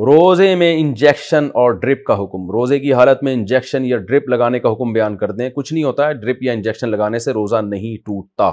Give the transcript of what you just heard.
रोज़े में इंजेक्शन और ड्रिप का हुक्म रोज़े की हालत में इंजेक्शन या ड्रिप लगाने का हुक्म बयान कर दें कुछ नहीं होता है ड्रिप या इंजेक्शन लगाने से रोज़ा नहीं टूटता